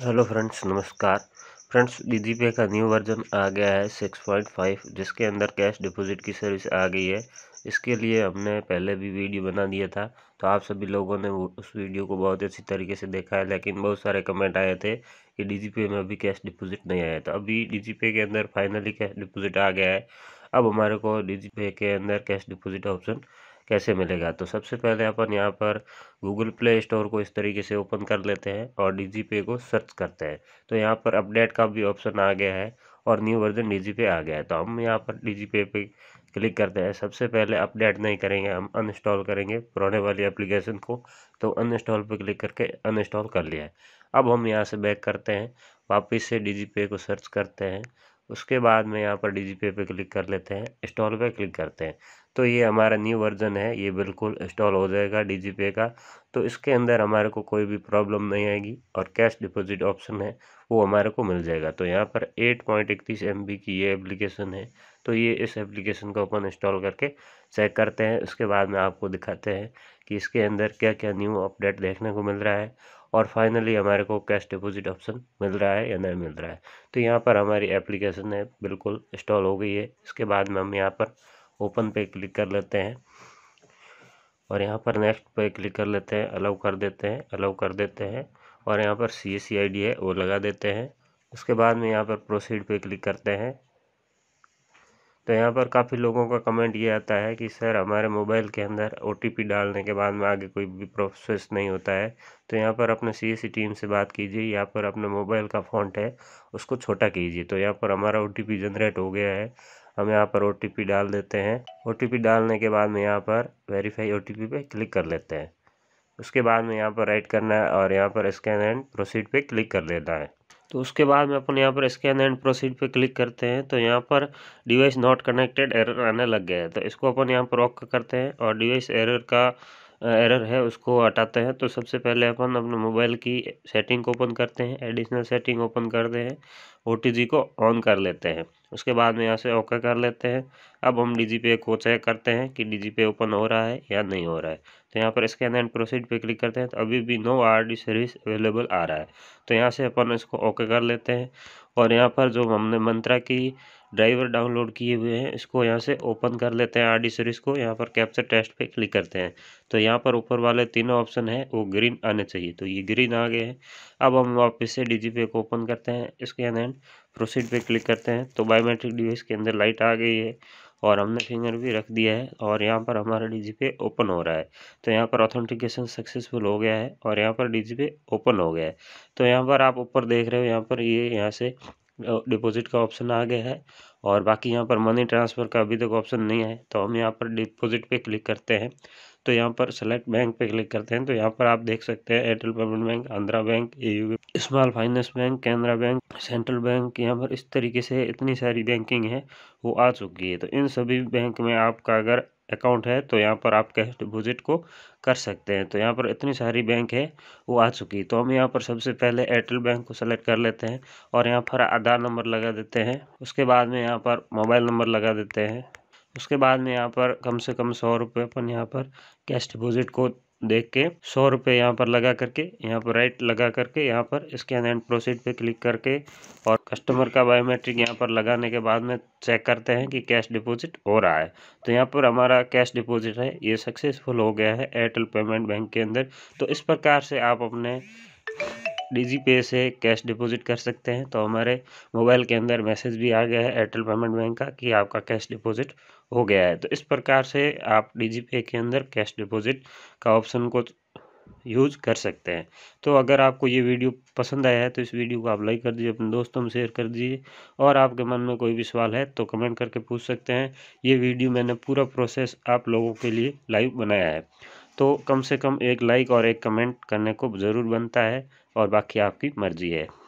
hello friends नमस्कार friends दीदी पे का न्यू वर्जन आ गया है 6.5 जिसके अंदर कैश डिपॉजिट की सर्विस आ गई है इसके लिए हमने पहले भी वीडियो बना दिया था तो आप सभी लोगों ने उस वीडियो को बहुत अच्छी तरीके से देखा है लेकिन बहुत सारे कमेंट आए थे कि डी पे में अभी कैश डिपॉजिट नहीं आया था तो अभी डी पे के अंदर फाइनली कैश डिपॉजिट आ गया है अब हमारे को डी पे के अंदर कैश डिपॉजिट ऑप्शन कैसे मिलेगा तो सबसे पहले अपन यहाँ पर गूगल प्ले स्टोर को इस तरीके से ओपन कर लेते हैं और डी पे को सर्च करते हैं तो यहाँ पर अपडेट का भी ऑप्शन आ गया है और न्यू वर्जन डी पे आ गया है तो हम यहाँ पर डी पे पे क्लिक करते हैं सबसे पहले अपडेट नहीं करेंगे हम अनइंस्टॉल करेंगे पुराने वाली एप्लीकेशन को तो अनइंस्टॉल पर क्लिक करके अनइंस्टॉल कर लिया है अब हम यहाँ से बैक करते हैं वापस से डी पे को सर्च करते हैं उसके बाद में यहाँ पर डी पे पे क्लिक कर लेते हैं इंस्टॉल पे क्लिक करते हैं तो ये हमारा न्यू वर्जन है ये बिल्कुल इंस्टॉल हो जाएगा डी पे का तो इसके अंदर हमारे को कोई भी प्रॉब्लम नहीं आएगी और कैश डिपॉजिट ऑप्शन है वो हमारे को मिल जाएगा तो यहाँ पर एट पॉइंट इकतीस एम की ये एप्लीकेशन है तो ये इस एप्लीकेशन को अपन इंस्टॉल करके चेक करते हैं उसके बाद में आपको दिखाते हैं कि इसके अंदर क्या क्या न्यू अपडेट देखने को मिल रहा है और फाइनली हमारे को कैश डिपॉजिट ऑप्शन मिल रहा है या नहीं मिल रहा है तो यहाँ पर हमारी एप्लीकेशन है बिल्कुल इंस्टॉल हो गई है इसके बाद में हम यहाँ पर ओपन पे क्लिक कर लेते हैं और यहाँ पर नेक्स्ट पे क्लिक कर लेते हैं अलाउ कर देते हैं अलाउ कर देते हैं और यहाँ पर सी एस है वो लगा देते हैं उसके बाद में यहाँ पर प्रोसीड पे क्लिक करते हैं तो यहाँ पर काफ़ी लोगों का कमेंट ये आता है कि सर हमारे मोबाइल के अंदर ओ डालने के बाद में आगे कोई भी प्रोसेस नहीं होता है तो यहाँ पर अपने सी टीम से बात कीजिए यहाँ पर अपने मोबाइल का फॉन्ट है उसको छोटा कीजिए तो यहाँ पर हमारा ओ जनरेट हो गया है हम यहाँ पर ओ डाल देते हैं ओ डालने के बाद में यहाँ पर वेरीफाई ओ टी क्लिक कर लेते हैं उसके बाद में यहाँ पर राइट करना है और यहाँ पर स्कैन एंड प्रोसीड पर क्लिक कर लेना है तो उसके बाद में अपन यहाँ पर स्कैन एंड प्रोसीड पे क्लिक करते हैं तो यहाँ पर डिवाइस नॉट कनेक्टेड एरर आने लग गया है तो इसको अपन यहाँ पर ऑक करते हैं और डिवाइस एरर का एरर है उसको हटाते हैं तो सबसे पहले अपन अपने मोबाइल की सेटिंग को ओपन करते हैं एडिशनल सेटिंग ओपन करते हैं ओ को ऑन कर लेते हैं उसके बाद में यहाँ से ओके कर लेते हैं अब हम डी को चेक करते हैं कि डी ओपन हो रहा है या नहीं हो रहा है तो यहाँ पर स्कैन एंड प्रोसीड पे क्लिक करते हैं तो अभी भी नो आर सर्विस अवेलेबल आ रहा है तो यहाँ से अपन इसको ओके कर लेते हैं और यहाँ पर जो हमने मंत्रा की ड्राइवर डाउनलोड किए हुए हैं इसको यहाँ से ओपन कर लेते हैं आरडी सीरीज़ को यहाँ पर कैप्चर टेस्ट पे क्लिक करते हैं तो यहाँ पर ऊपर वाले तीनों ऑप्शन हैं वो ग्रीन आने चाहिए तो ये ग्रीन आ गए हैं अब हम वापस से डी पे को ओपन करते हैं इसके अंदर प्रोसीड पे क्लिक करते हैं तो बायोमेट्रिक डिवाइस के अंदर लाइट आ गई है और हमने फिंगर भी रख दिया है और यहाँ पर हमारा डी पे ओपन हो रहा है तो यहाँ पर ऑथेंटिकेशन सक्सेसफुल हो गया है और यहाँ पर डी पे ओपन हो गया है तो यहाँ पर आप ऊपर देख रहे हो यहाँ पर ये यहाँ से डिपॉजिट का ऑप्शन आ गया है और बाकी यहाँ पर मनी ट्रांसफ़र का अभी तक ऑप्शन नहीं है तो हम यहाँ पर डिपॉजिट पे क्लिक करते हैं तो यहाँ पर सेलेक्ट बैंक पे क्लिक करते हैं तो यहाँ पर आप देख सकते हैं Airtel payment bank Andhra bank A U small finance bank Canara bank central bank यहाँ पर इस तरीके से इतनी सारी बैंकिंग है वो आ चुकी है तो इन सभी बैंक में आपका अगर अकाउंट है तो यहाँ पर आप कैश डिपोज़िट को कर सकते हैं तो यहाँ पर इतनी सारी बैंक है वो आ चुकी है तो हम यहाँ पर सबसे पहले एयरटेल बैंक को सेलेक्ट कर लेते हैं और यहाँ पर आधार नंबर लगा देते हैं उसके बाद में यहाँ यहाँ पर मोबाइल नंबर लगा देते हैं उसके बाद में यहाँ पर कम से कम सौ रुपये अपन यहाँ पर कैश डिपोजिट को देख के सौ रुपये यहाँ पर लगा करके यहाँ पर राइट लगा करके यहाँ पर स्कैन एंड प्रोसीड पे क्लिक करके और कस्टमर का बायोमेट्रिक यहाँ पर लगाने के बाद में चेक करते हैं कि कैश डिपॉजिट हो रहा है तो यहाँ पर हमारा कैश डिपॉजिट है ये सक्सेसफुल हो गया है एयरटेल पेमेंट बैंक के अंदर तो इस प्रकार से आप अपने डी पे से कैश डिपॉजिट कर सकते हैं तो हमारे मोबाइल के अंदर मैसेज भी आ गया है एयरटेल पेमेंट बैंक का कि आपका कैश डिपॉजिट हो गया है तो इस प्रकार से आप डी पे के अंदर कैश डिपॉजिट का ऑप्शन को यूज कर सकते हैं तो अगर आपको ये वीडियो पसंद आया है तो इस वीडियो को आप लाइक कर दीजिए अपने दोस्तों में शेयर कर दीजिए और आपके मन में कोई भी सवाल है तो कमेंट करके पूछ सकते हैं ये वीडियो मैंने पूरा प्रोसेस आप लोगों के लिए लाइव बनाया है तो कम से कम एक लाइक और एक कमेंट करने को ज़रूर बनता है और बाकी आपकी मर्ज़ी है